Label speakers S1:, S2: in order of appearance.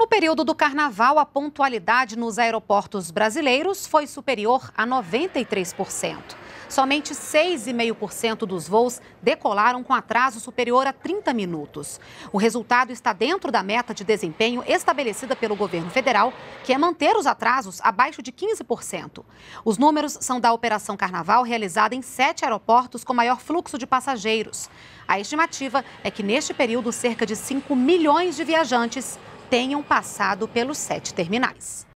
S1: No período do carnaval, a pontualidade nos aeroportos brasileiros foi superior a 93%. Somente 6,5% dos voos decolaram com atraso superior a 30 minutos. O resultado está dentro da meta de desempenho estabelecida pelo governo federal, que é manter os atrasos abaixo de 15%. Os números são da Operação Carnaval, realizada em sete aeroportos com maior fluxo de passageiros. A estimativa é que neste período cerca de 5 milhões de viajantes tenham passado pelos sete terminais.